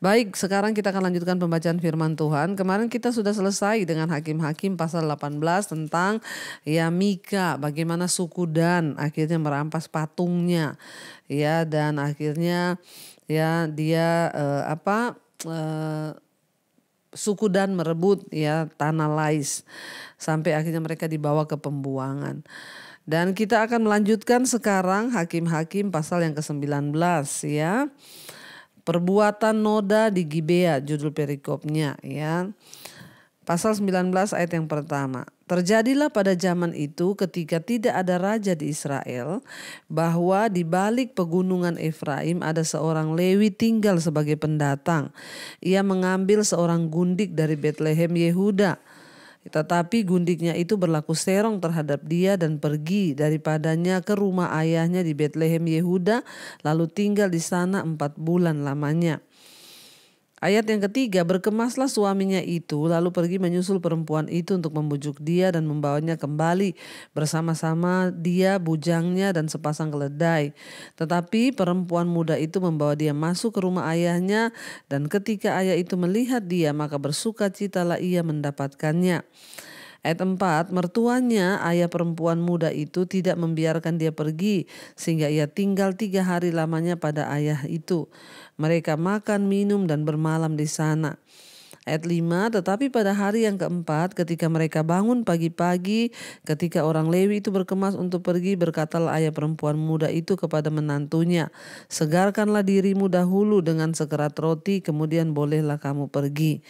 Baik, sekarang kita akan lanjutkan pembacaan firman Tuhan. Kemarin kita sudah selesai dengan hakim-hakim pasal 18 tentang ya Mika, bagaimana suku Dan akhirnya merampas patungnya. Ya, dan akhirnya ya dia eh, apa eh, suku Dan merebut ya tanah Lais sampai akhirnya mereka dibawa ke pembuangan. Dan kita akan melanjutkan sekarang hakim-hakim pasal yang ke-19 ya. Perbuatan noda di Gibea judul perikopnya ya. Pasal 19 ayat yang pertama. Terjadilah pada zaman itu ketika tidak ada raja di Israel bahwa di balik pegunungan Efraim ada seorang Lewi tinggal sebagai pendatang. Ia mengambil seorang gundik dari Bethlehem Yehuda tetapi gundiknya itu berlaku serong terhadap dia dan pergi daripadanya ke rumah ayahnya di Bethlehem Yehuda, lalu tinggal di sana empat bulan lamanya. Ayat yang ketiga, berkemaslah suaminya itu lalu pergi menyusul perempuan itu untuk membujuk dia dan membawanya kembali bersama-sama dia, bujangnya dan sepasang keledai. Tetapi perempuan muda itu membawa dia masuk ke rumah ayahnya dan ketika ayah itu melihat dia maka bersukacitalah ia mendapatkannya. Ayat 4, mertuanya ayah perempuan muda itu tidak membiarkan dia pergi sehingga ia tinggal tiga hari lamanya pada ayah itu. Mereka makan, minum, dan bermalam di sana. Ayat 5, tetapi pada hari yang keempat ketika mereka bangun pagi-pagi, ketika orang Lewi itu berkemas untuk pergi, berkatalah ayah perempuan muda itu kepada menantunya, segarkanlah dirimu dahulu dengan sekerat roti, kemudian bolehlah kamu pergi.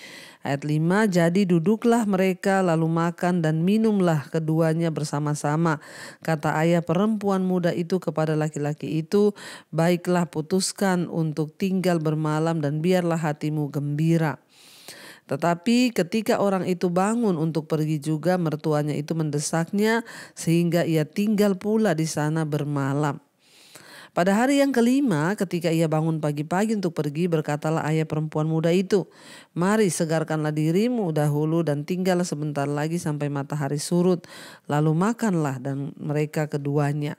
Ayat 5, jadi duduklah mereka lalu makan dan minumlah keduanya bersama-sama. Kata ayah perempuan muda itu kepada laki-laki itu, baiklah putuskan untuk tinggal bermalam dan biarlah hatimu gembira. Tetapi ketika orang itu bangun untuk pergi juga, mertuanya itu mendesaknya sehingga ia tinggal pula di sana bermalam. Pada hari yang kelima, ketika ia bangun pagi-pagi untuk pergi, berkatalah ayah perempuan muda itu, "Mari segarkanlah dirimu dahulu dan tinggallah sebentar lagi sampai matahari surut, lalu makanlah." Dan mereka keduanya.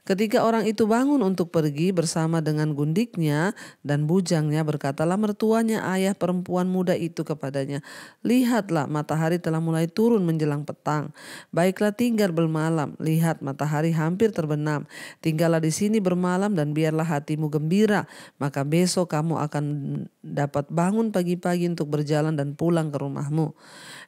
Ketika orang itu bangun untuk pergi bersama dengan gundiknya dan bujangnya berkatalah mertuanya ayah perempuan muda itu kepadanya, Lihatlah matahari telah mulai turun menjelang petang. Baiklah tinggal bermalam, lihat matahari hampir terbenam. Tinggallah di sini bermalam dan biarlah hatimu gembira. Maka besok kamu akan dapat bangun pagi-pagi untuk berjalan dan pulang ke rumahmu.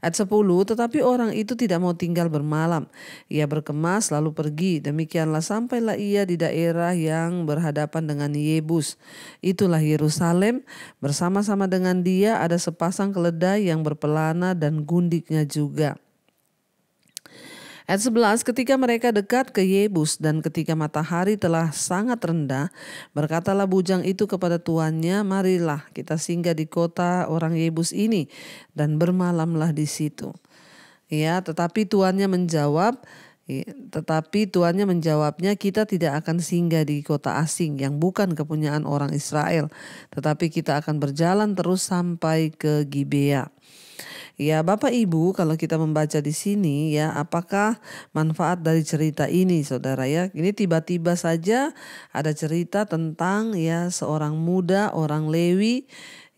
At 10, tetapi orang itu tidak mau tinggal bermalam. Ia berkemas lalu pergi, demikianlah sampai sampailah ia di daerah yang berhadapan dengan Yebus. Itulah Yerusalem, bersama-sama dengan dia ada sepasang keledai yang berpelana dan gundiknya juga. Ayat 11, ketika mereka dekat ke Yebus dan ketika matahari telah sangat rendah, berkatalah bujang itu kepada tuannya, marilah kita singgah di kota orang Yebus ini dan bermalamlah di situ. Ya, tetapi tuannya menjawab, tetapi tuannya menjawabnya, kita tidak akan singgah di kota asing yang bukan kepunyaan orang Israel, tetapi kita akan berjalan terus sampai ke Gibea. Ya, Bapak Ibu, kalau kita membaca di sini ya, apakah manfaat dari cerita ini, Saudara ya? Ini tiba-tiba saja ada cerita tentang ya seorang muda, orang Lewi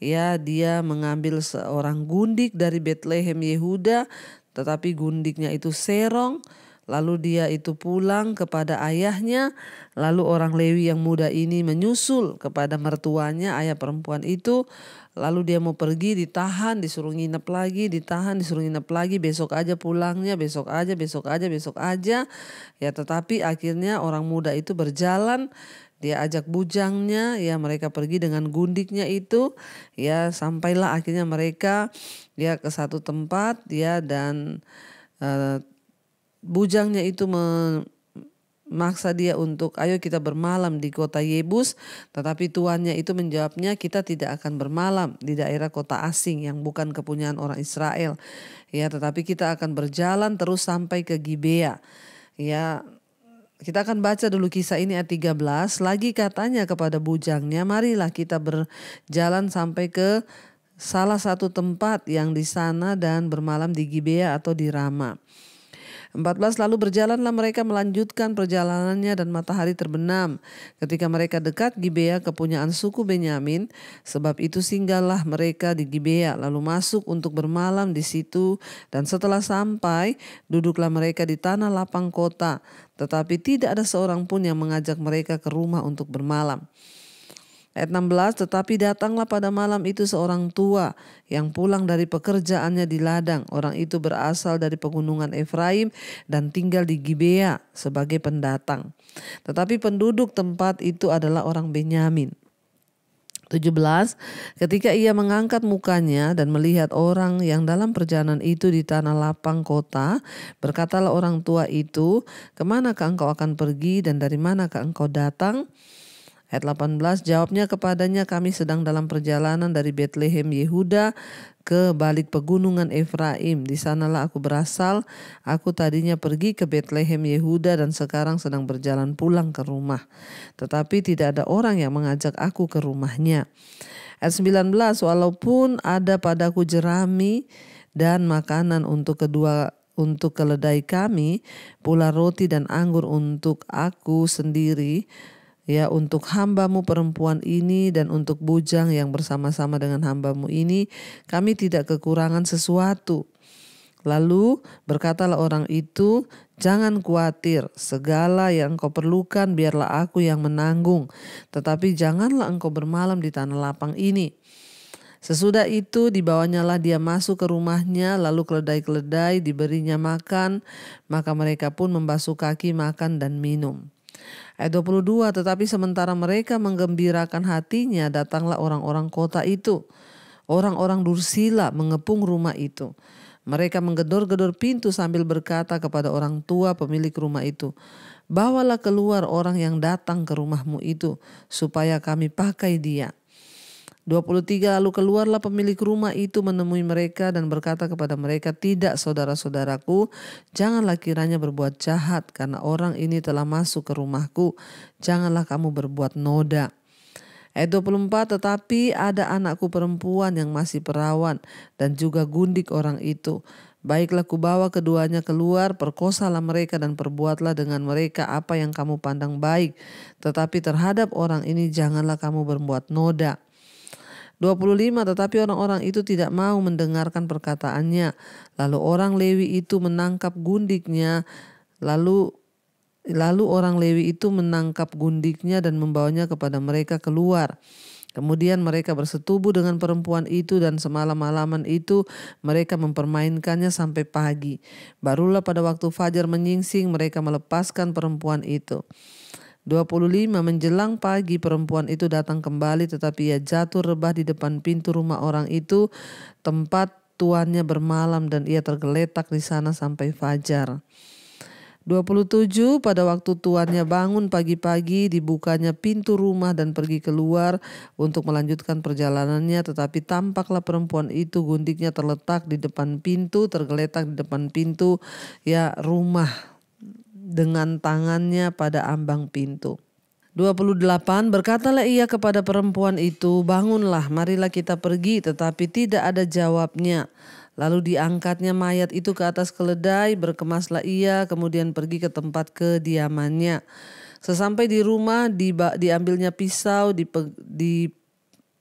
ya dia mengambil seorang gundik dari Bethlehem Yehuda, tetapi gundiknya itu serong Lalu dia itu pulang kepada ayahnya, lalu orang Lewi yang muda ini menyusul kepada mertuanya, ayah perempuan itu, lalu dia mau pergi ditahan, disuruh nginep lagi, ditahan, disuruh nginep lagi, besok aja pulangnya, besok aja, besok aja, besok aja. Ya tetapi akhirnya orang muda itu berjalan dia ajak bujangnya ya mereka pergi dengan gundiknya itu ya sampailah akhirnya mereka dia ya, ke satu tempat ya dan uh, bujangnya itu memaksa dia untuk ayo kita bermalam di kota Yebus, tetapi tuannya itu menjawabnya kita tidak akan bermalam di daerah kota asing yang bukan kepunyaan orang Israel. Ya, tetapi kita akan berjalan terus sampai ke Gibea. Ya, kita akan baca dulu kisah ini ayat 13. Lagi katanya kepada bujangnya, marilah kita berjalan sampai ke salah satu tempat yang di sana dan bermalam di Gibea atau di Rama. 14 lalu berjalanlah mereka melanjutkan perjalanannya dan matahari terbenam. Ketika mereka dekat Gibea kepunyaan suku Benyamin, sebab itu singgahlah mereka di Gibea lalu masuk untuk bermalam di situ dan setelah sampai duduklah mereka di tanah lapang kota, tetapi tidak ada seorang pun yang mengajak mereka ke rumah untuk bermalam. Ayat 16, tetapi datanglah pada malam itu seorang tua yang pulang dari pekerjaannya di ladang. Orang itu berasal dari pegunungan Efraim dan tinggal di Gibea sebagai pendatang. Tetapi penduduk tempat itu adalah orang Benyamin. 17 Ketika ia mengangkat mukanya dan melihat orang yang dalam perjalanan itu di tanah lapang kota, berkatalah orang tua itu, "Kemanakah engkau akan pergi dan dari manakah engkau datang?" Ayat 18 jawabnya kepadanya kami sedang dalam perjalanan dari Bethlehem Yehuda ke balik pegunungan Efraim. Di sanalah aku berasal. Aku tadinya pergi ke Bethlehem Yehuda dan sekarang sedang berjalan pulang ke rumah. Tetapi tidak ada orang yang mengajak aku ke rumahnya. Ayat 19 walaupun ada padaku jerami dan makanan untuk kedua untuk keledai kami, pula roti dan anggur untuk aku sendiri, ya untuk hambamu perempuan ini dan untuk bujang yang bersama-sama dengan hambamu ini kami tidak kekurangan sesuatu. Lalu berkatalah orang itu, jangan khawatir, segala yang engkau perlukan biarlah aku yang menanggung, tetapi janganlah engkau bermalam di tanah lapang ini. Sesudah itu dibawanya lah dia masuk ke rumahnya lalu keledai-keledai diberinya makan maka mereka pun membasuh kaki makan dan minum. Ayat 22, tetapi sementara mereka menggembirakan hatinya, datanglah orang-orang kota itu. Orang-orang Dursila mengepung rumah itu. Mereka menggedor-gedor pintu sambil berkata kepada orang tua pemilik rumah itu, Bawalah keluar orang yang datang ke rumahmu itu, supaya kami pakai dia. 23 Lalu keluarlah pemilik rumah itu menemui mereka dan berkata kepada mereka, Tidak saudara-saudaraku, janganlah kiranya berbuat jahat karena orang ini telah masuk ke rumahku. Janganlah kamu berbuat noda. Ayat 24, tetapi ada anakku perempuan yang masih perawan dan juga gundik orang itu. Baiklah kubawa keduanya keluar, perkosalah mereka dan perbuatlah dengan mereka apa yang kamu pandang baik. Tetapi terhadap orang ini janganlah kamu berbuat noda. 25 Tetapi orang-orang itu tidak mau mendengarkan perkataannya. Lalu orang Lewi itu menangkap gundiknya, lalu lalu orang Lewi itu menangkap gundiknya dan membawanya kepada mereka keluar. Kemudian mereka bersetubuh dengan perempuan itu dan semalam-malaman itu mereka mempermainkannya sampai pagi. Barulah pada waktu fajar menyingsing mereka melepaskan perempuan itu. 25 menjelang pagi perempuan itu datang kembali tetapi ia jatuh rebah di depan pintu rumah orang itu tempat tuannya bermalam dan ia tergeletak di sana sampai fajar. 27 pada waktu tuannya bangun pagi-pagi dibukanya pintu rumah dan pergi keluar untuk melanjutkan perjalanannya tetapi tampaklah perempuan itu gundiknya terletak di depan pintu tergeletak di depan pintu ya rumah dengan tangannya pada ambang pintu. 28 Berkatalah ia kepada perempuan itu, "Bangunlah, marilah kita pergi." Tetapi tidak ada jawabnya. Lalu diangkatnya mayat itu ke atas keledai, berkemaslah ia, kemudian pergi ke tempat kediamannya. Sesampai di rumah, diambilnya pisau,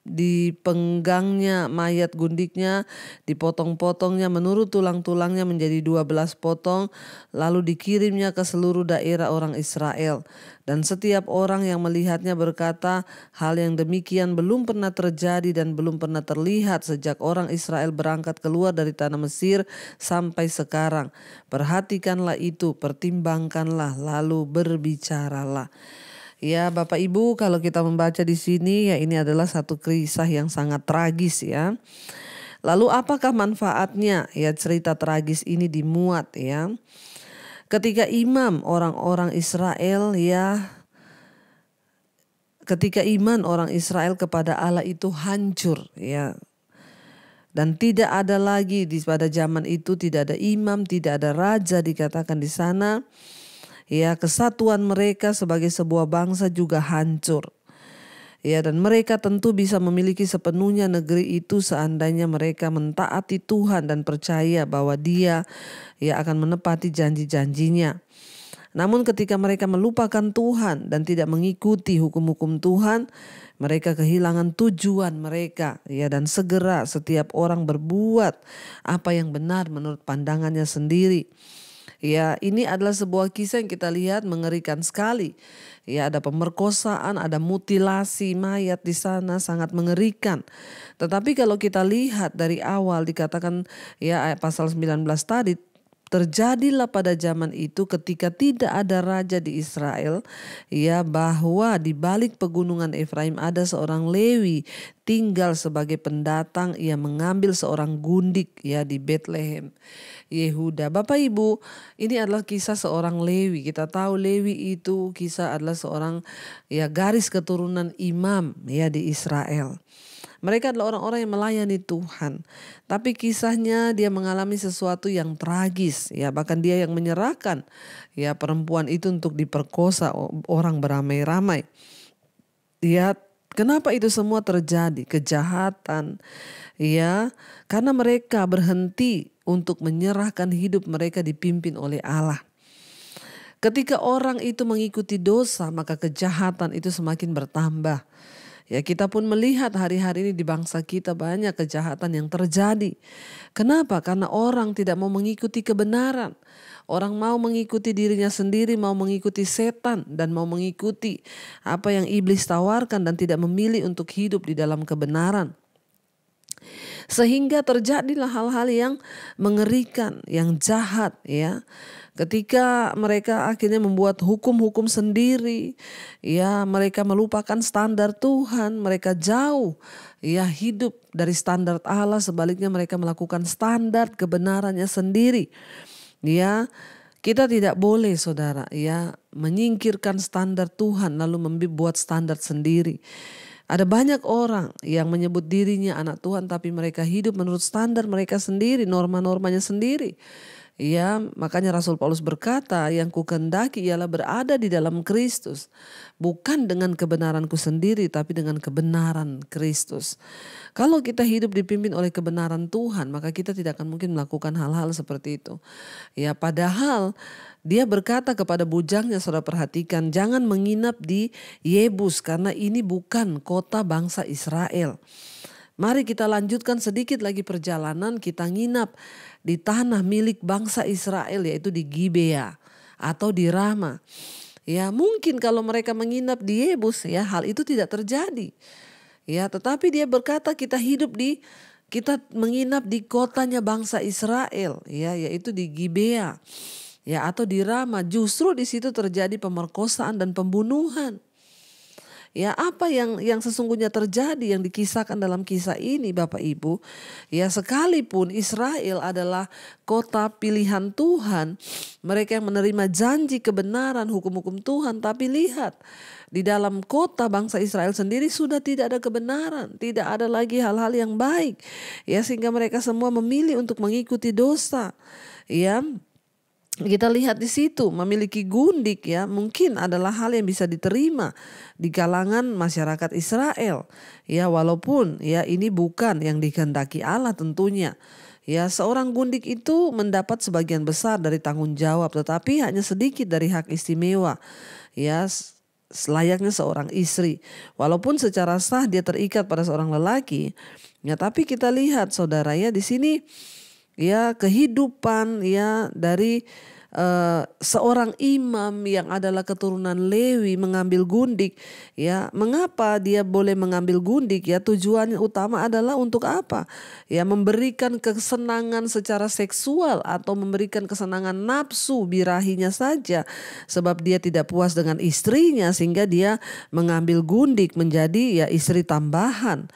dipenggangnya mayat gundiknya, dipotong-potongnya menurut tulang-tulangnya menjadi dua belas potong, lalu dikirimnya ke seluruh daerah orang Israel. Dan setiap orang yang melihatnya berkata, hal yang demikian belum pernah terjadi dan belum pernah terlihat sejak orang Israel berangkat keluar dari tanah Mesir sampai sekarang. Perhatikanlah itu, pertimbangkanlah, lalu berbicaralah. Ya, Bapak Ibu, kalau kita membaca di sini ya ini adalah satu kisah yang sangat tragis ya. Lalu apakah manfaatnya ya cerita tragis ini dimuat ya? Ketika imam orang-orang Israel ya ketika iman orang Israel kepada Allah itu hancur ya dan tidak ada lagi di pada zaman itu tidak ada imam tidak ada raja dikatakan di sana Ya, kesatuan mereka sebagai sebuah bangsa juga hancur. Ya, dan mereka tentu bisa memiliki sepenuhnya negeri itu seandainya mereka mentaati Tuhan dan percaya bahwa Dia ya akan menepati janji-janjinya. Namun ketika mereka melupakan Tuhan dan tidak mengikuti hukum-hukum Tuhan, mereka kehilangan tujuan mereka ya dan segera setiap orang berbuat apa yang benar menurut pandangannya sendiri. Ya, ini adalah sebuah kisah yang kita lihat mengerikan sekali. Ya, ada pemerkosaan, ada mutilasi mayat di sana sangat mengerikan. Tetapi kalau kita lihat dari awal dikatakan ya pasal 19 tadi terjadilah pada zaman itu ketika tidak ada raja di Israel ya bahwa di balik pegunungan Efraim ada seorang Lewi tinggal sebagai pendatang ia mengambil seorang gundik ya di Bethlehem Yehuda Bapak Ibu ini adalah kisah seorang Lewi kita tahu Lewi itu kisah adalah seorang ya garis keturunan imam ya di Israel mereka adalah orang-orang yang melayani Tuhan. Tapi kisahnya dia mengalami sesuatu yang tragis ya bahkan dia yang menyerahkan ya perempuan itu untuk diperkosa orang beramai-ramai. Ya kenapa itu semua terjadi? Kejahatan ya karena mereka berhenti untuk menyerahkan hidup mereka dipimpin oleh Allah. Ketika orang itu mengikuti dosa, maka kejahatan itu semakin bertambah. Ya kita pun melihat hari-hari ini di bangsa kita banyak kejahatan yang terjadi. Kenapa? Karena orang tidak mau mengikuti kebenaran. Orang mau mengikuti dirinya sendiri, mau mengikuti setan dan mau mengikuti apa yang iblis tawarkan dan tidak memilih untuk hidup di dalam kebenaran. Sehingga terjadilah hal-hal yang mengerikan, yang jahat ya. Ketika mereka akhirnya membuat hukum-hukum sendiri, ya mereka melupakan standar Tuhan, mereka jauh ya hidup dari standar Allah, sebaliknya mereka melakukan standar kebenarannya sendiri. Ya, kita tidak boleh saudara ya menyingkirkan standar Tuhan lalu membuat standar sendiri. Ada banyak orang yang menyebut dirinya anak Tuhan tapi mereka hidup menurut standar mereka sendiri, norma-normanya sendiri. Ya, makanya Rasul Paulus berkata, yang kukendaki ialah berada di dalam Kristus, bukan dengan kebenaranku sendiri tapi dengan kebenaran Kristus. Kalau kita hidup dipimpin oleh kebenaran Tuhan, maka kita tidak akan mungkin melakukan hal-hal seperti itu. Ya, padahal dia berkata kepada bujangnya, saudara perhatikan, jangan menginap di Yebus karena ini bukan kota bangsa Israel. Mari kita lanjutkan sedikit lagi perjalanan kita nginap di tanah milik bangsa Israel yaitu di Gibea atau di Rama. Ya, mungkin kalau mereka menginap di Yebus ya hal itu tidak terjadi. Ya, tetapi dia berkata kita hidup di kita menginap di kotanya bangsa Israel ya yaitu di Gibea ya atau di Rama justru di situ terjadi pemerkosaan dan pembunuhan Ya, apa yang yang sesungguhnya terjadi yang dikisahkan dalam kisah ini Bapak Ibu? Ya, sekalipun Israel adalah kota pilihan Tuhan, mereka yang menerima janji kebenaran hukum-hukum Tuhan, tapi lihat di dalam kota bangsa Israel sendiri sudah tidak ada kebenaran, tidak ada lagi hal-hal yang baik. Ya, sehingga mereka semua memilih untuk mengikuti dosa. Ya, kita lihat di situ memiliki gundik ya mungkin adalah hal yang bisa diterima di kalangan masyarakat Israel ya walaupun ya ini bukan yang dikehendaki Allah tentunya ya seorang gundik itu mendapat sebagian besar dari tanggung jawab tetapi hanya sedikit dari hak istimewa ya selayaknya seorang istri. Walaupun secara sah dia terikat pada seorang lelaki, ya tapi kita lihat saudaranya di sini ya kehidupan ya dari uh, seorang imam yang adalah keturunan Lewi mengambil gundik ya mengapa dia boleh mengambil gundik ya tujuannya utama adalah untuk apa ya memberikan kesenangan secara seksual atau memberikan kesenangan nafsu birahinya saja sebab dia tidak puas dengan istrinya sehingga dia mengambil gundik menjadi ya istri tambahan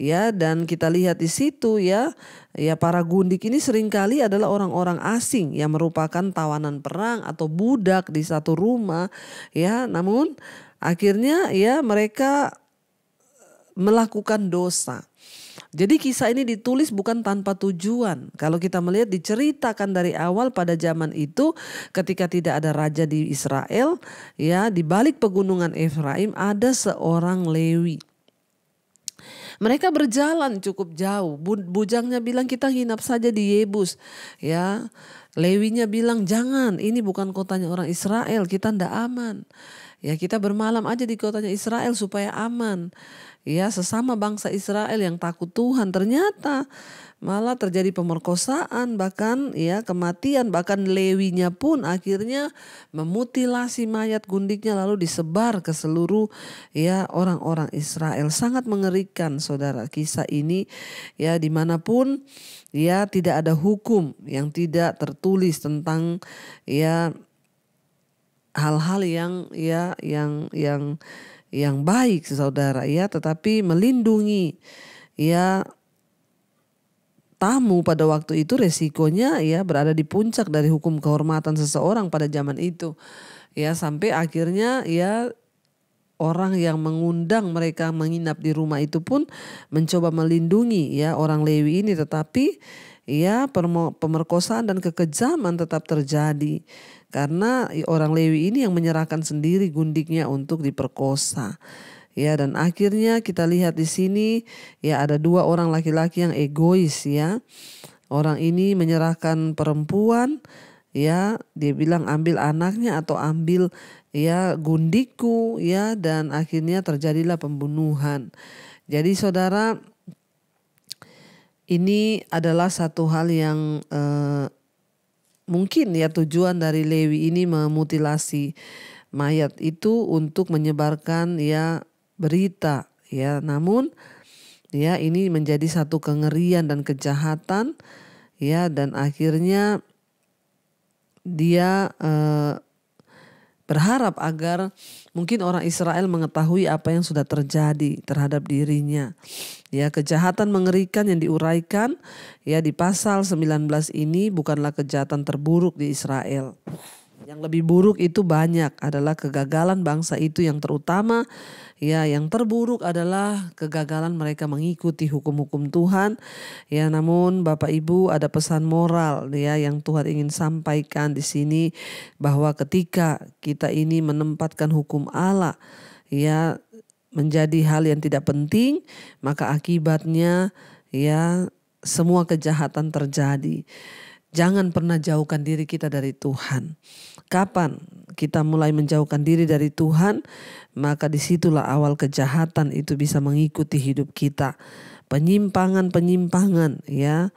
ya dan kita lihat di situ ya ya para gundik ini seringkali adalah orang-orang asing yang merupakan tawanan perang atau budak di satu rumah ya namun akhirnya ya mereka melakukan dosa. Jadi kisah ini ditulis bukan tanpa tujuan. Kalau kita melihat diceritakan dari awal pada zaman itu ketika tidak ada raja di Israel, ya di balik pegunungan Efraim ada seorang Lewi. Mereka berjalan cukup jauh. Bujangnya bilang kita nginap saja di Yebus. Ya, Lewinya bilang jangan, ini bukan kotanya orang Israel, kita ndak aman. Ya kita bermalam aja di kotanya Israel supaya aman ya sesama bangsa Israel yang takut Tuhan ternyata malah terjadi pemerkosaan bahkan ya kematian bahkan Lewinya pun akhirnya memutilasi mayat gundiknya lalu disebar ke seluruh ya orang-orang Israel sangat mengerikan saudara kisah ini ya dimanapun ya tidak ada hukum yang tidak tertulis tentang ya hal-hal yang ya yang yang, yang yang baik saudara ya tetapi melindungi ya tamu pada waktu itu resikonya ya berada di puncak dari hukum kehormatan seseorang pada zaman itu ya sampai akhirnya ya orang yang mengundang mereka menginap di rumah itu pun mencoba melindungi ya orang Lewi ini tetapi ya pemerkosaan dan kekejaman tetap terjadi karena orang Lewi ini yang menyerahkan sendiri gundiknya untuk diperkosa. Ya dan akhirnya kita lihat di sini ya ada dua orang laki-laki yang egois ya. Orang ini menyerahkan perempuan ya dia bilang ambil anaknya atau ambil ya gundiku ya dan akhirnya terjadilah pembunuhan. Jadi saudara ini adalah satu hal yang eh, mungkin ya tujuan dari Lewi ini memutilasi mayat itu untuk menyebarkan ya berita ya. Namun ya ini menjadi satu kengerian dan kejahatan ya dan akhirnya dia eh, berharap agar mungkin orang Israel mengetahui apa yang sudah terjadi terhadap dirinya. Ya, kejahatan mengerikan yang diuraikan ya di pasal 19 ini bukanlah kejahatan terburuk di Israel. Yang lebih buruk itu banyak adalah kegagalan bangsa itu yang terutama Ya, yang terburuk adalah kegagalan mereka mengikuti hukum-hukum Tuhan. Ya, namun Bapak Ibu ada pesan moral ya yang Tuhan ingin sampaikan di sini bahwa ketika kita ini menempatkan hukum Allah ya menjadi hal yang tidak penting, maka akibatnya ya semua kejahatan terjadi. Jangan pernah jauhkan diri kita dari Tuhan. Kapan kita mulai menjauhkan diri dari Tuhan, maka disitulah awal kejahatan itu bisa mengikuti hidup kita. Penyimpangan-penyimpangan ya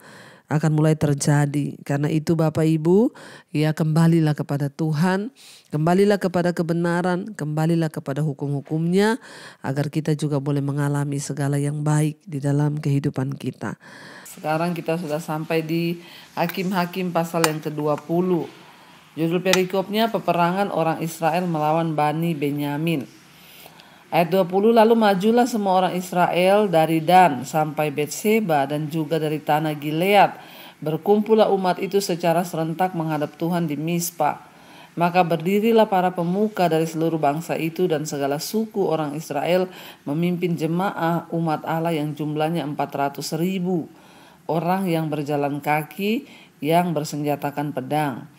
akan mulai terjadi. Karena itu Bapak Ibu, ya kembalilah kepada Tuhan, kembalilah kepada kebenaran, kembalilah kepada hukum-hukumnya agar kita juga boleh mengalami segala yang baik di dalam kehidupan kita. Sekarang kita sudah sampai di Hakim-Hakim pasal yang ke-20. Judul perikopnya peperangan orang Israel melawan Bani Benyamin. Ayat 20 lalu majulah semua orang Israel dari Dan sampai Betseba dan juga dari tanah Gilead. Berkumpullah umat itu secara serentak menghadap Tuhan di Mispa. Maka berdirilah para pemuka dari seluruh bangsa itu dan segala suku orang Israel memimpin jemaah umat Allah yang jumlahnya 400 ribu. Orang yang berjalan kaki yang bersenjatakan pedang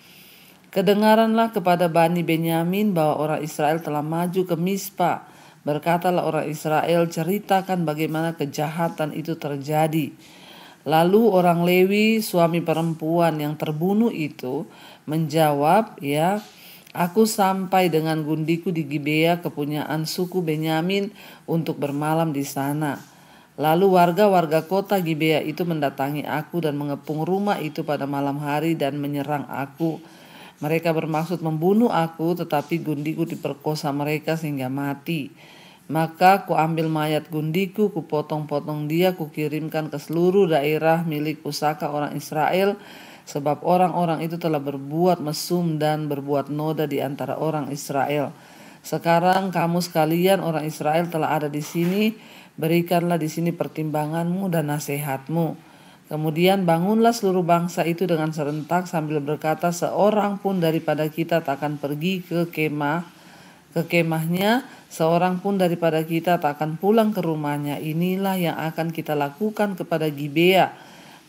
Kedengaranlah kepada Bani Benyamin bahwa orang Israel telah maju ke Mispa. Berkatalah orang Israel, ceritakan bagaimana kejahatan itu terjadi. Lalu orang Lewi, suami perempuan yang terbunuh itu, menjawab, ya, aku sampai dengan gundiku di Gibea kepunyaan suku Benyamin untuk bermalam di sana. Lalu warga-warga kota Gibea itu mendatangi aku dan mengepung rumah itu pada malam hari dan menyerang aku. Mereka bermaksud membunuh aku, tetapi gundiku diperkosa mereka sehingga mati. Maka ku ambil mayat gundiku, ku potong-potong dia, ku kirimkan ke seluruh daerah milik pusaka orang Israel, sebab orang-orang itu telah berbuat mesum dan berbuat noda di antara orang Israel. Sekarang kamu sekalian orang Israel telah ada di sini, berikanlah di sini pertimbanganmu dan nasihatmu.' Kemudian bangunlah seluruh bangsa itu dengan serentak sambil berkata seorang pun daripada kita tak akan pergi ke kemah ke kemahnya seorang pun daripada kita tak akan pulang ke rumahnya inilah yang akan kita lakukan kepada Gibea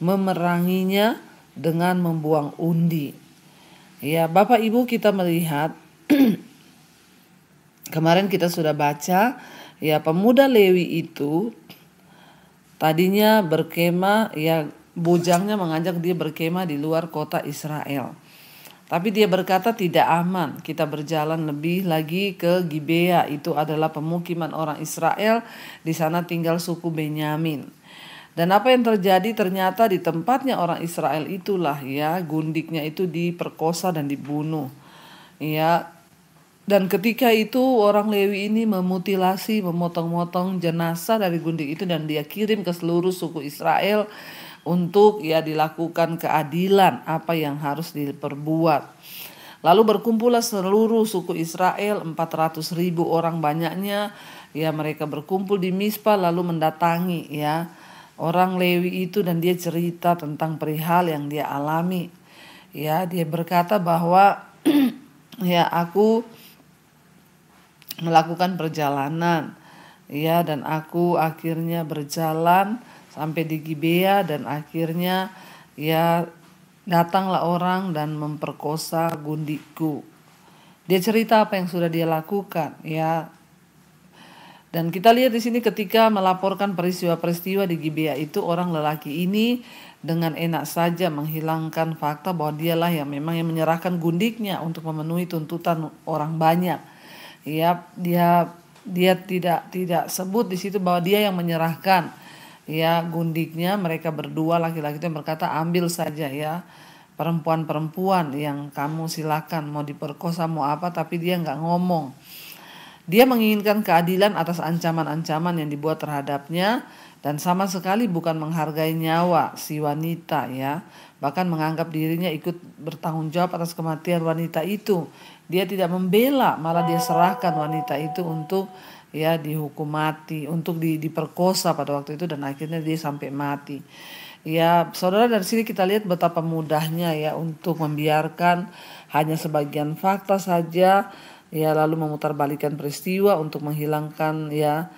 memeranginya dengan membuang undi. Ya, Bapak Ibu kita melihat kemarin kita sudah baca ya pemuda Lewi itu Tadinya berkemah, ya bujangnya mengajak dia berkemah di luar kota Israel. Tapi dia berkata tidak aman, kita berjalan lebih lagi ke Gibea, itu adalah pemukiman orang Israel, di sana tinggal suku Benyamin. Dan apa yang terjadi ternyata di tempatnya orang Israel itulah ya, gundiknya itu diperkosa dan dibunuh. Ya, dan ketika itu orang Lewi ini memutilasi, memotong-motong jenazah dari gundik itu dan dia kirim ke seluruh suku Israel untuk ya dilakukan keadilan apa yang harus diperbuat. Lalu berkumpullah seluruh suku Israel 400 ribu orang banyaknya ya mereka berkumpul di Mispa lalu mendatangi ya orang Lewi itu dan dia cerita tentang perihal yang dia alami. Ya, dia berkata bahwa ya aku melakukan perjalanan. Ya, dan aku akhirnya berjalan sampai di Gibea dan akhirnya ya datanglah orang dan memperkosa gundiku. Dia cerita apa yang sudah dia lakukan, ya. Dan kita lihat di sini ketika melaporkan peristiwa-peristiwa di Gibea itu orang lelaki ini dengan enak saja menghilangkan fakta bahwa dialah yang memang yang menyerahkan gundiknya untuk memenuhi tuntutan orang banyak ya dia dia tidak tidak sebut di situ bahwa dia yang menyerahkan ya gundiknya mereka berdua laki-laki itu berkata ambil saja ya perempuan-perempuan yang kamu silakan mau diperkosa mau apa tapi dia nggak ngomong dia menginginkan keadilan atas ancaman-ancaman yang dibuat terhadapnya dan sama sekali bukan menghargai nyawa si wanita ya bahkan menganggap dirinya ikut bertanggung jawab atas kematian wanita itu dia tidak membela, malah dia serahkan wanita itu untuk ya dihukum mati, untuk di, diperkosa pada waktu itu dan akhirnya dia sampai mati. Ya, saudara dari sini kita lihat betapa mudahnya ya untuk membiarkan hanya sebagian fakta saja ya lalu memutarbalikkan peristiwa untuk menghilangkan ya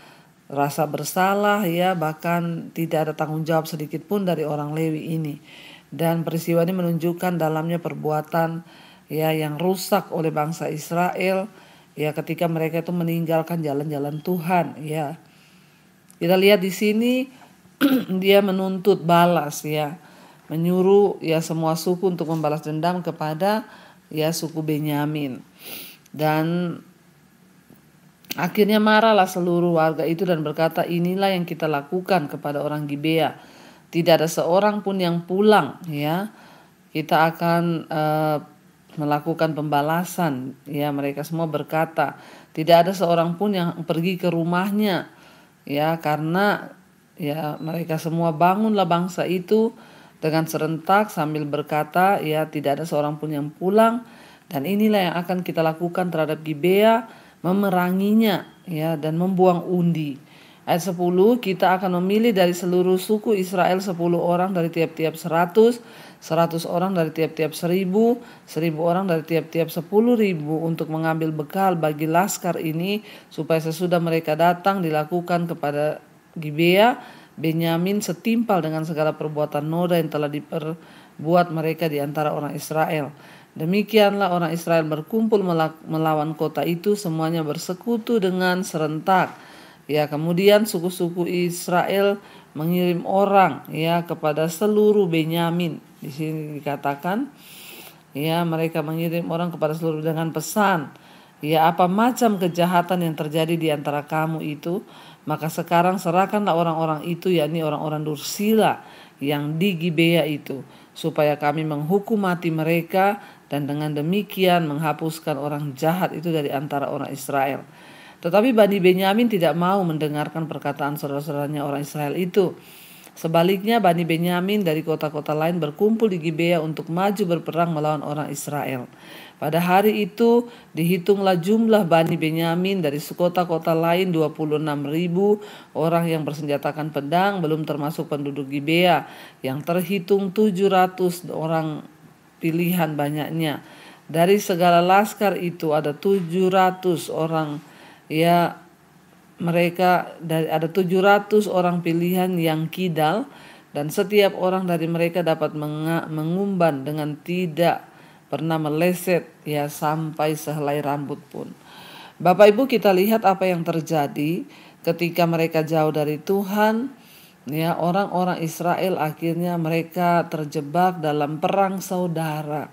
rasa bersalah ya bahkan tidak ada tanggung jawab sedikit pun dari orang Lewi ini. Dan peristiwa ini menunjukkan dalamnya perbuatan ya yang rusak oleh bangsa Israel ya ketika mereka itu meninggalkan jalan-jalan Tuhan ya. Kita lihat di sini dia menuntut balas ya, menyuruh ya semua suku untuk membalas dendam kepada ya suku Benyamin. Dan Akhirnya marahlah seluruh warga itu dan berkata, "Inilah yang kita lakukan kepada orang Gibea. Tidak ada seorang pun yang pulang, ya. Kita akan uh, melakukan pembalasan. Ya, mereka semua berkata, tidak ada seorang pun yang pergi ke rumahnya. Ya, karena ya mereka semua bangunlah bangsa itu dengan serentak sambil berkata, ya tidak ada seorang pun yang pulang dan inilah yang akan kita lakukan terhadap Gibea, memeranginya ya dan membuang undi. Ayat 10, kita akan memilih dari seluruh suku Israel 10 orang dari tiap-tiap 100 100 orang dari tiap-tiap seribu, seribu orang dari tiap-tiap sepuluh ribu untuk mengambil bekal bagi laskar ini supaya sesudah mereka datang dilakukan kepada Gibea, Benyamin setimpal dengan segala perbuatan noda yang telah diperbuat mereka di antara orang Israel. Demikianlah orang Israel berkumpul melawan kota itu semuanya bersekutu dengan serentak. Ya, kemudian suku-suku Israel mengirim orang ya kepada seluruh Benyamin di sini dikatakan ya mereka mengirim orang kepada seluruh dengan pesan ya apa macam kejahatan yang terjadi di antara kamu itu maka sekarang serahkanlah orang-orang itu yakni orang-orang Dursila yang di Gibea itu supaya kami menghukum mati mereka dan dengan demikian menghapuskan orang jahat itu dari antara orang Israel. Tetapi Bani Benyamin tidak mau mendengarkan perkataan saudara-saudaranya orang Israel itu. Sebaliknya Bani Benyamin dari kota-kota lain berkumpul di Gibea untuk maju berperang melawan orang Israel. Pada hari itu dihitunglah jumlah Bani Benyamin dari sekota kota lain 26 ribu orang yang bersenjatakan pedang belum termasuk penduduk Gibea yang terhitung 700 orang pilihan banyaknya. Dari segala laskar itu ada 700 orang ya mereka dari ada 700 orang pilihan yang kidal dan setiap orang dari mereka dapat mengumban dengan tidak pernah meleset ya sampai sehelai rambut pun. Bapak Ibu kita lihat apa yang terjadi ketika mereka jauh dari Tuhan ya orang-orang Israel akhirnya mereka terjebak dalam perang saudara.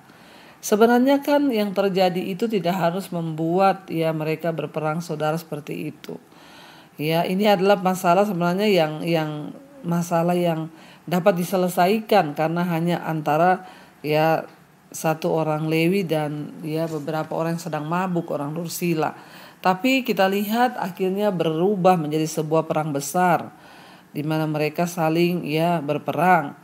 Sebenarnya kan yang terjadi itu tidak harus membuat ya mereka berperang saudara seperti itu. Ya, ini adalah masalah sebenarnya yang yang masalah yang dapat diselesaikan karena hanya antara ya satu orang Lewi dan ya beberapa orang yang sedang mabuk orang Rusila Tapi kita lihat akhirnya berubah menjadi sebuah perang besar di mana mereka saling ya berperang.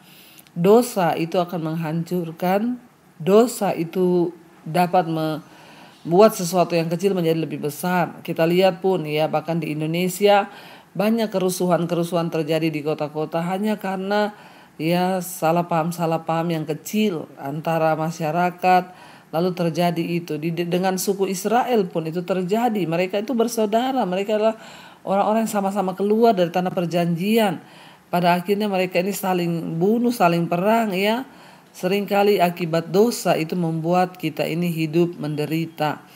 Dosa itu akan menghancurkan, dosa itu dapat me, buat sesuatu yang kecil menjadi lebih besar. Kita lihat pun ya bahkan di Indonesia banyak kerusuhan-kerusuhan terjadi di kota-kota hanya karena ya salah paham-salah paham yang kecil antara masyarakat lalu terjadi itu di, dengan suku Israel pun itu terjadi mereka itu bersaudara mereka adalah orang-orang yang sama-sama keluar dari tanah perjanjian pada akhirnya mereka ini saling bunuh saling perang ya Seringkali akibat dosa itu membuat kita ini hidup menderita.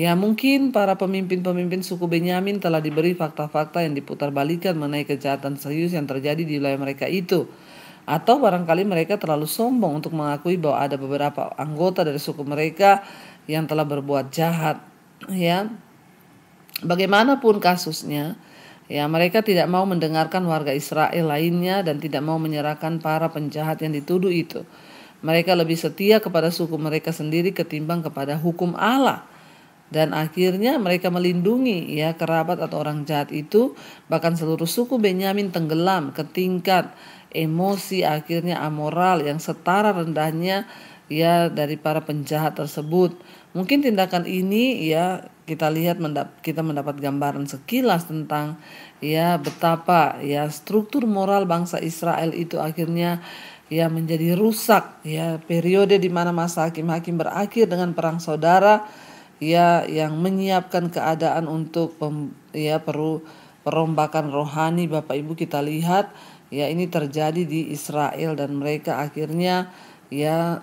Ya mungkin para pemimpin-pemimpin suku Benyamin telah diberi fakta-fakta yang diputarbalikan mengenai kejahatan serius yang terjadi di wilayah mereka itu. Atau barangkali mereka terlalu sombong untuk mengakui bahwa ada beberapa anggota dari suku mereka yang telah berbuat jahat. Ya, bagaimanapun kasusnya, ya mereka tidak mau mendengarkan warga Israel lainnya dan tidak mau menyerahkan para penjahat yang dituduh itu. Mereka lebih setia kepada suku mereka sendiri ketimbang kepada hukum Allah. Dan akhirnya mereka melindungi ya kerabat atau orang jahat itu bahkan seluruh suku Benyamin tenggelam ke tingkat emosi akhirnya amoral yang setara rendahnya ya dari para penjahat tersebut. Mungkin tindakan ini ya kita lihat kita mendapat gambaran sekilas tentang ya betapa ya struktur moral bangsa Israel itu akhirnya ya menjadi rusak ya periode di mana masa hakim-hakim berakhir dengan perang saudara ya yang menyiapkan keadaan untuk pem, ya perlu perombakan rohani Bapak Ibu kita lihat ya ini terjadi di Israel dan mereka akhirnya ya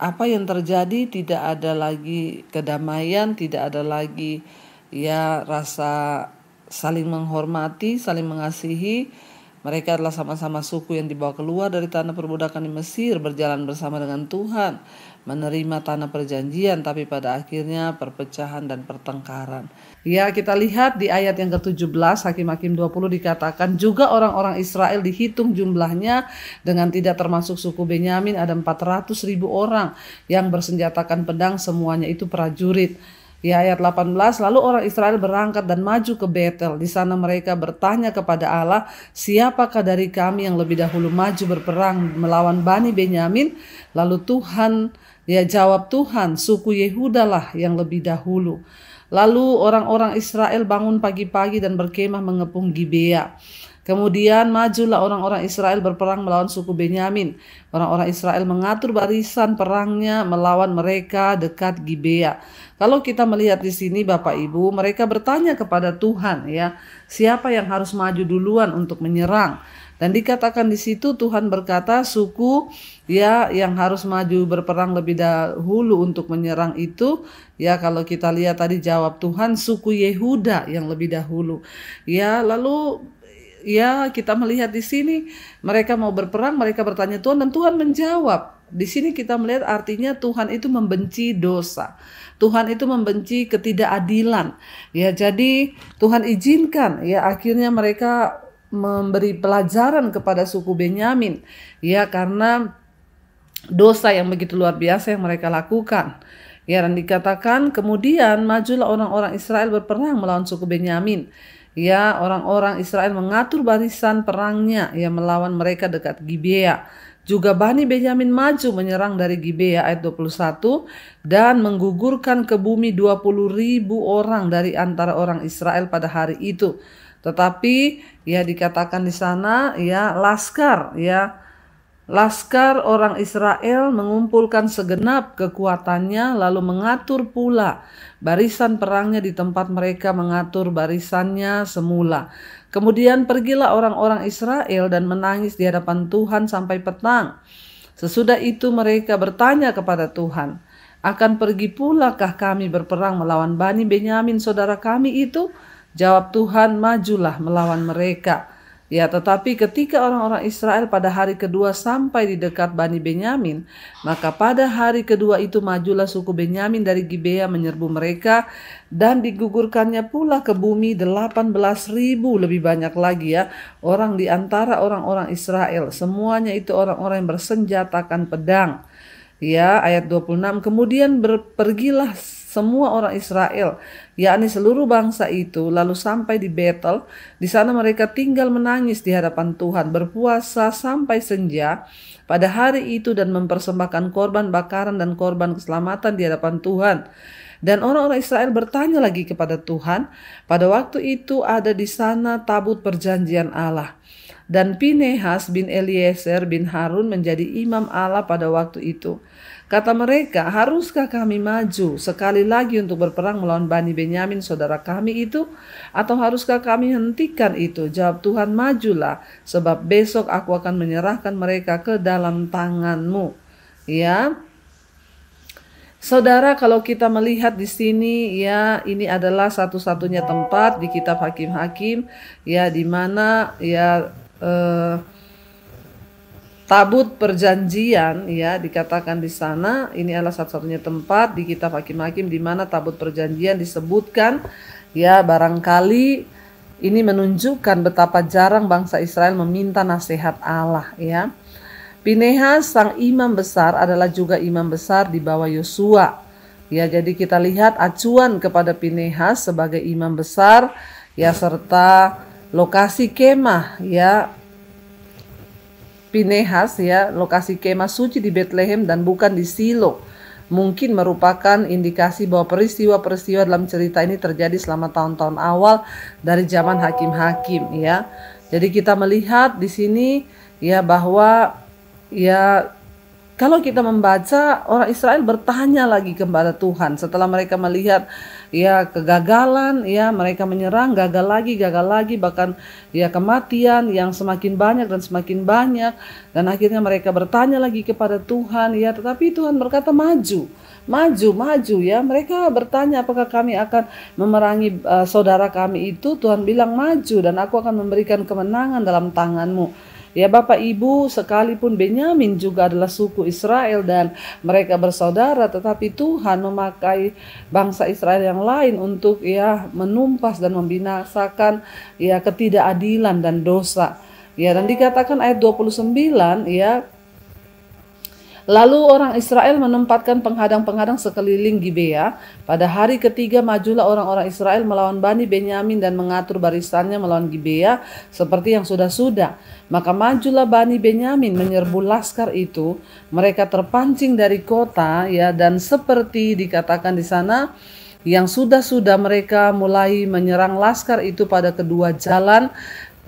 apa yang terjadi tidak ada lagi kedamaian tidak ada lagi ya rasa saling menghormati saling mengasihi mereka adalah sama-sama suku yang dibawa keluar dari tanah perbudakan di Mesir, berjalan bersama dengan Tuhan, menerima tanah perjanjian, tapi pada akhirnya perpecahan dan pertengkaran. Ya, kita lihat di ayat yang ke-17, Hakim-Hakim 20 dikatakan, juga orang-orang Israel dihitung jumlahnya dengan tidak termasuk suku Benyamin, ada 400 ribu orang yang bersenjatakan pedang, semuanya itu prajurit. Di ayat 18, lalu orang Israel berangkat dan maju ke Betel. Di sana mereka bertanya kepada Allah, siapakah dari kami yang lebih dahulu maju berperang melawan Bani Benyamin? Lalu Tuhan, ya jawab Tuhan, suku Yehuda lah yang lebih dahulu. Lalu orang-orang Israel bangun pagi-pagi dan berkemah mengepung Gibea. Kemudian majulah orang-orang Israel berperang melawan suku Benyamin. Orang-orang Israel mengatur barisan perangnya melawan mereka dekat Gibea. Kalau kita melihat di sini Bapak Ibu, mereka bertanya kepada Tuhan ya, siapa yang harus maju duluan untuk menyerang? Dan dikatakan di situ Tuhan berkata suku ya yang harus maju berperang lebih dahulu untuk menyerang itu ya kalau kita lihat tadi jawab Tuhan suku Yehuda yang lebih dahulu. Ya lalu ya kita melihat di sini mereka mau berperang, mereka bertanya Tuhan dan Tuhan menjawab. Di sini kita melihat artinya Tuhan itu membenci dosa. Tuhan itu membenci ketidakadilan. Ya, jadi Tuhan izinkan ya akhirnya mereka memberi pelajaran kepada suku Benyamin ya karena dosa yang begitu luar biasa yang mereka lakukan. Ya, dan dikatakan kemudian majulah orang-orang Israel berperang melawan suku Benyamin. Ya, orang-orang Israel mengatur barisan perangnya ya melawan mereka dekat Gibea juga Bani Benyamin maju menyerang dari Gibeah ayat 21 dan menggugurkan ke bumi 20 ribu orang dari antara orang Israel pada hari itu. Tetapi ya dikatakan di sana ya laskar ya laskar orang Israel mengumpulkan segenap kekuatannya lalu mengatur pula barisan perangnya di tempat mereka mengatur barisannya semula. Kemudian pergilah orang-orang Israel dan menangis di hadapan Tuhan sampai petang. Sesudah itu mereka bertanya kepada Tuhan, akan pergi pulakah kami berperang melawan Bani Benyamin saudara kami itu? Jawab Tuhan, majulah melawan mereka Ya, tetapi ketika orang-orang Israel pada hari kedua sampai di dekat Bani Benyamin, maka pada hari kedua itu majulah suku Benyamin dari Gibea menyerbu mereka dan digugurkannya pula ke bumi 18 ribu lebih banyak lagi ya orang di antara orang-orang Israel. Semuanya itu orang-orang yang bersenjatakan pedang. Ya, ayat 26. Kemudian berpergilah semua orang Israel, yakni seluruh bangsa itu, lalu sampai di Betel. Di sana mereka tinggal menangis di hadapan Tuhan, berpuasa sampai senja pada hari itu dan mempersembahkan korban bakaran dan korban keselamatan di hadapan Tuhan. Dan orang-orang Israel bertanya lagi kepada Tuhan, pada waktu itu ada di sana tabut perjanjian Allah. Dan Pinehas bin Eliezer bin Harun menjadi imam Allah pada waktu itu. Kata mereka, haruskah kami maju sekali lagi untuk berperang melawan Bani Benyamin saudara kami itu? Atau haruskah kami hentikan itu? Jawab Tuhan, majulah sebab besok aku akan menyerahkan mereka ke dalam tanganmu. Ya, Saudara, kalau kita melihat di sini, ya, ini adalah satu-satunya tempat di Kitab Hakim-Hakim, ya, di mana, ya, eh, Tabut perjanjian ya dikatakan di sana ini adalah satu-satunya tempat di kitab hakim-hakim di mana tabut perjanjian disebutkan ya barangkali ini menunjukkan betapa jarang bangsa Israel meminta nasihat Allah ya. Pinehas sang imam besar adalah juga imam besar di bawah Yosua. Ya, jadi kita lihat acuan kepada Pinehas sebagai imam besar ya serta lokasi kemah ya Pinehas ya, lokasi kemah suci di Bethlehem dan bukan di Silo. Mungkin merupakan indikasi bahwa peristiwa-peristiwa dalam cerita ini terjadi selama tahun-tahun awal dari zaman hakim-hakim ya. Jadi kita melihat di sini ya bahwa ya kalau kita membaca orang Israel bertanya lagi kepada Tuhan setelah mereka melihat ya kegagalan, ya mereka menyerang, gagal lagi, gagal lagi bahkan ya kematian yang semakin banyak dan semakin banyak dan akhirnya mereka bertanya lagi kepada Tuhan ya tetapi Tuhan berkata maju maju, maju ya. Mereka bertanya apakah kami akan memerangi uh, saudara kami itu? Tuhan bilang maju dan aku akan memberikan kemenangan dalam tanganmu. Ya Bapak Ibu, sekalipun Benyamin juga adalah suku Israel dan mereka bersaudara, tetapi Tuhan memakai bangsa Israel yang lain untuk ya menumpas dan membinasakan ya ketidakadilan dan dosa. Ya, dan dikatakan ayat 29 ya Lalu orang Israel menempatkan penghadang-penghadang sekeliling Gibea. Pada hari ketiga majulah orang-orang Israel melawan Bani Benyamin dan mengatur barisannya melawan Gibea seperti yang sudah-sudah. Maka majulah Bani Benyamin menyerbu laskar itu. Mereka terpancing dari kota ya dan seperti dikatakan di sana yang sudah-sudah mereka mulai menyerang laskar itu pada kedua jalan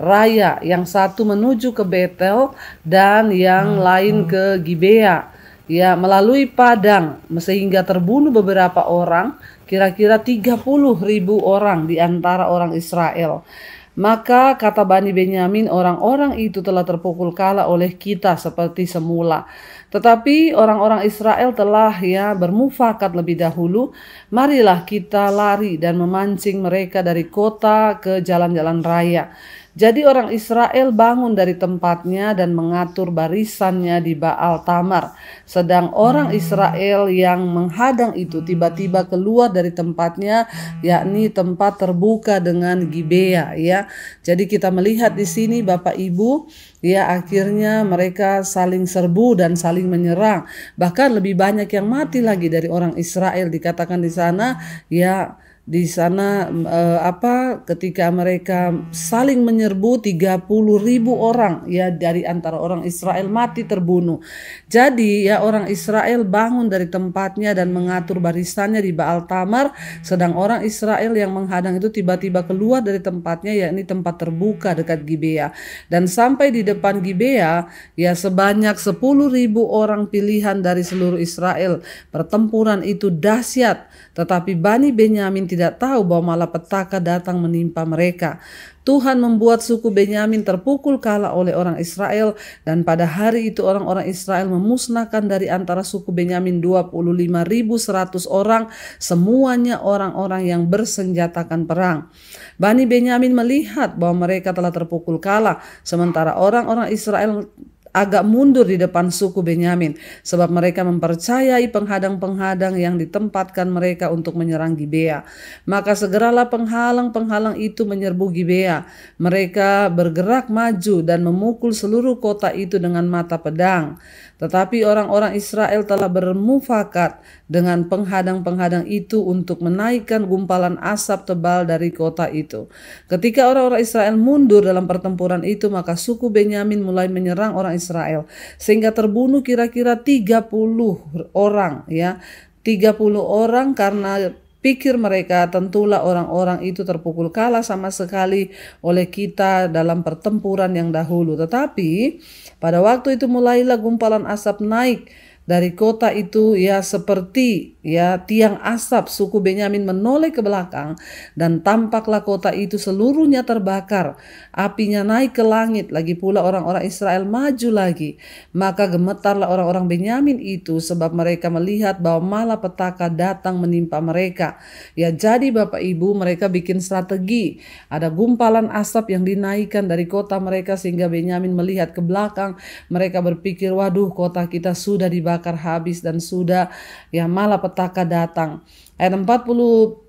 raya, yang satu menuju ke Betel dan yang hmm. lain hmm. ke Gibea. Ya, melalui padang sehingga terbunuh beberapa orang, kira-kira puluh ribu orang di antara orang Israel. Maka kata Bani Benyamin orang-orang itu telah terpukul kalah oleh kita seperti semula. Tetapi orang-orang Israel telah ya bermufakat lebih dahulu, marilah kita lari dan memancing mereka dari kota ke jalan-jalan raya jadi orang Israel bangun dari tempatnya dan mengatur barisannya di Baal Tamar. Sedang orang hmm. Israel yang menghadang itu hmm. tiba-tiba keluar dari tempatnya yakni tempat terbuka dengan Gibea ya. Jadi kita melihat di sini Bapak Ibu ya akhirnya mereka saling serbu dan saling menyerang. Bahkan lebih banyak yang mati lagi dari orang Israel dikatakan di sana ya di sana eh, apa ketika mereka saling menyerbu 30 ribu orang ya dari antara orang Israel mati terbunuh. Jadi ya orang Israel bangun dari tempatnya dan mengatur barisannya di Baal Tamar sedang orang Israel yang menghadang itu tiba-tiba keluar dari tempatnya yakni tempat terbuka dekat Gibea dan sampai di depan Gibea ya sebanyak 10 ribu orang pilihan dari seluruh Israel. Pertempuran itu dahsyat tetapi Bani Benyamin tidak tahu bahwa malapetaka datang menimpa mereka. Tuhan membuat suku Benyamin terpukul kalah oleh orang Israel dan pada hari itu orang-orang Israel memusnahkan dari antara suku Benyamin 25.100 orang semuanya orang-orang yang bersenjatakan perang. Bani Benyamin melihat bahwa mereka telah terpukul kalah sementara orang-orang Israel agak mundur di depan suku Benyamin, sebab mereka mempercayai penghadang-penghadang yang ditempatkan mereka untuk menyerang Gibea. Maka segeralah penghalang-penghalang itu menyerbu Gibea. Mereka bergerak maju dan memukul seluruh kota itu dengan mata pedang. Tetapi orang-orang Israel telah bermufakat dengan penghadang-penghadang itu untuk menaikkan gumpalan asap tebal dari kota itu. Ketika orang-orang Israel mundur dalam pertempuran itu, maka suku Benyamin mulai menyerang orang Israel sehingga terbunuh kira-kira 30 orang ya. 30 orang karena pikir mereka tentulah orang-orang itu terpukul kalah sama sekali oleh kita dalam pertempuran yang dahulu. Tetapi pada waktu itu mulailah gumpalan asap naik dari kota itu ya seperti ya tiang asap suku Benyamin menoleh ke belakang dan tampaklah kota itu seluruhnya terbakar. Apinya naik ke langit lagi pula orang-orang Israel maju lagi. Maka gemetarlah orang-orang Benyamin itu sebab mereka melihat bahwa malapetaka datang menimpa mereka. Ya jadi Bapak Ibu mereka bikin strategi. Ada gumpalan asap yang dinaikkan dari kota mereka sehingga Benyamin melihat ke belakang. Mereka berpikir waduh kota kita sudah dibakar terbakar habis dan sudah ya malapetaka datang. Ayat 40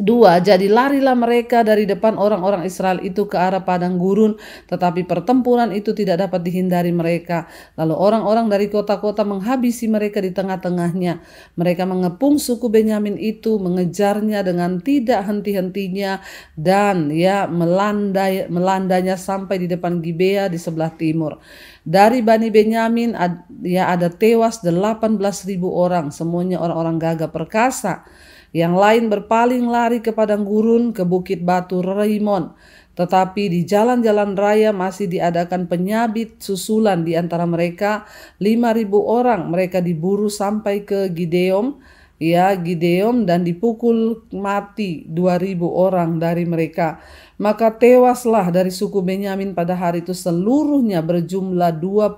Dua, jadi larilah mereka dari depan orang-orang Israel itu ke arah padang gurun, tetapi pertempuran itu tidak dapat dihindari mereka. Lalu orang-orang dari kota-kota menghabisi mereka di tengah-tengahnya. Mereka mengepung suku Benyamin itu, mengejarnya dengan tidak henti-hentinya dan ya melandai melandanya sampai di depan Gibea di sebelah timur. Dari Bani Benyamin ya ada tewas 18.000 orang, semuanya orang-orang gagah perkasa. Yang lain berpaling lari ke padang gurun, ke bukit batu Raimon. Tetapi di jalan-jalan raya masih diadakan penyabit susulan di antara mereka. 5.000 orang mereka diburu sampai ke Gideon, ya Gideon, dan dipukul mati 2.000 orang dari mereka. Maka tewaslah dari suku Benyamin pada hari itu seluruhnya berjumlah 25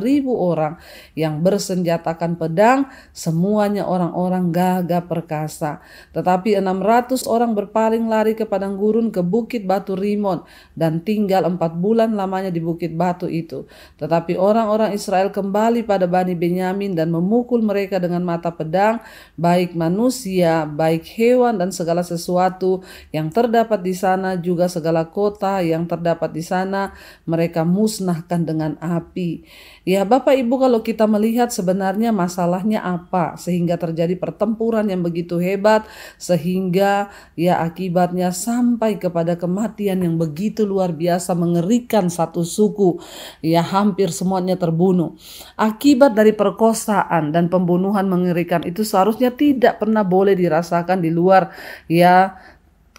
ribu orang yang bersenjatakan pedang, semuanya orang-orang gagah perkasa. Tetapi 600 orang berpaling lari ke padang gurun ke bukit batu Rimon dan tinggal empat bulan lamanya di bukit batu itu. Tetapi orang-orang Israel kembali pada Bani Benyamin dan memukul mereka dengan mata pedang, baik manusia, baik hewan dan segala sesuatu yang terdapat di sana juga juga segala kota yang terdapat di sana mereka musnahkan dengan api. Ya Bapak Ibu kalau kita melihat sebenarnya masalahnya apa sehingga terjadi pertempuran yang begitu hebat sehingga ya akibatnya sampai kepada kematian yang begitu luar biasa mengerikan satu suku ya hampir semuanya terbunuh. Akibat dari perkosaan dan pembunuhan mengerikan itu seharusnya tidak pernah boleh dirasakan di luar ya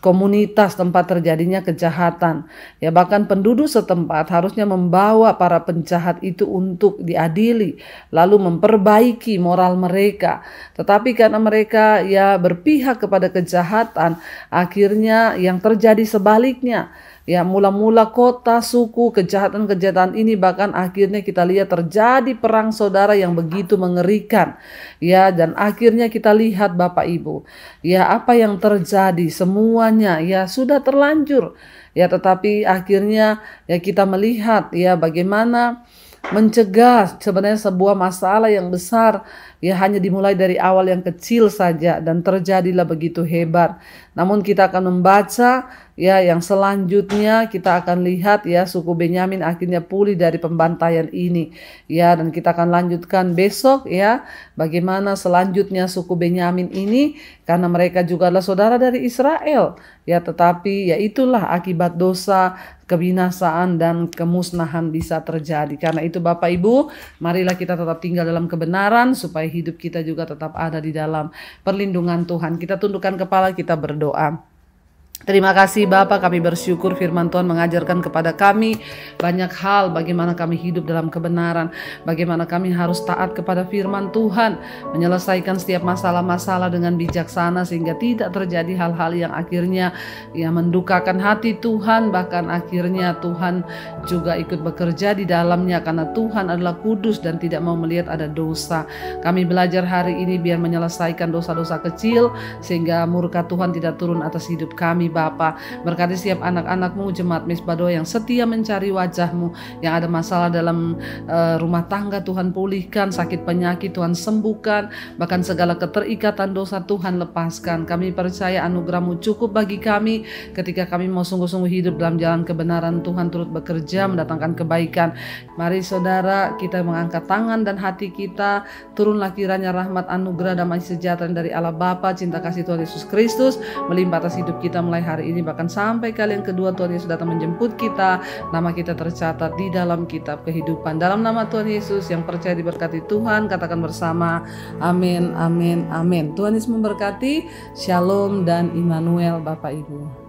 komunitas tempat terjadinya kejahatan. Ya bahkan penduduk setempat harusnya membawa para penjahat itu untuk diadili, lalu memperbaiki moral mereka. Tetapi karena mereka ya berpihak kepada kejahatan, akhirnya yang terjadi sebaliknya Ya, mula-mula kota, suku, kejahatan-kejahatan ini bahkan akhirnya kita lihat terjadi perang saudara yang begitu mengerikan. Ya, dan akhirnya kita lihat Bapak Ibu. Ya, apa yang terjadi semuanya ya sudah terlanjur. Ya, tetapi akhirnya ya kita melihat ya bagaimana mencegah sebenarnya sebuah masalah yang besar ya hanya dimulai dari awal yang kecil saja dan terjadilah begitu hebat. Namun kita akan membaca Ya, yang selanjutnya kita akan lihat ya suku Benyamin akhirnya pulih dari pembantaian ini. Ya, dan kita akan lanjutkan besok ya bagaimana selanjutnya suku Benyamin ini karena mereka juga adalah saudara dari Israel. Ya, tetapi ya itulah akibat dosa kebinasaan dan kemusnahan bisa terjadi. Karena itu Bapak Ibu, marilah kita tetap tinggal dalam kebenaran supaya hidup kita juga tetap ada di dalam perlindungan Tuhan. Kita tundukkan kepala, kita berdoa. Terima kasih Bapak kami bersyukur firman Tuhan mengajarkan kepada kami banyak hal bagaimana kami hidup dalam kebenaran, bagaimana kami harus taat kepada firman Tuhan, menyelesaikan setiap masalah-masalah dengan bijaksana sehingga tidak terjadi hal-hal yang akhirnya ya mendukakan hati Tuhan bahkan akhirnya Tuhan juga ikut bekerja di dalamnya karena Tuhan adalah kudus dan tidak mau melihat ada dosa. Kami belajar hari ini biar menyelesaikan dosa-dosa kecil sehingga murka Tuhan tidak turun atas hidup kami Bapa. Berkati setiap anak-anakmu jemaat Misbah Doa yang setia mencari wajahmu, yang ada masalah dalam uh, rumah tangga Tuhan pulihkan, sakit penyakit Tuhan sembuhkan, bahkan segala keterikatan dosa Tuhan lepaskan. Kami percaya anugerahmu cukup bagi kami ketika kami mau sungguh-sungguh hidup dalam jalan kebenaran Tuhan turut bekerja mendatangkan kebaikan. Mari saudara kita mengangkat tangan dan hati kita turunlah kiranya rahmat anugerah damai sejahtera dari Allah Bapa, cinta kasih Tuhan Yesus Kristus melimpah atas hidup kita mulai hari ini bahkan sampai kalian kedua Tuhan Yesus datang menjemput kita nama kita tercatat di dalam kitab kehidupan dalam nama Tuhan Yesus yang percaya diberkati Tuhan katakan bersama amin amin amin Tuhan Yesus memberkati Shalom dan Immanuel Bapak Ibu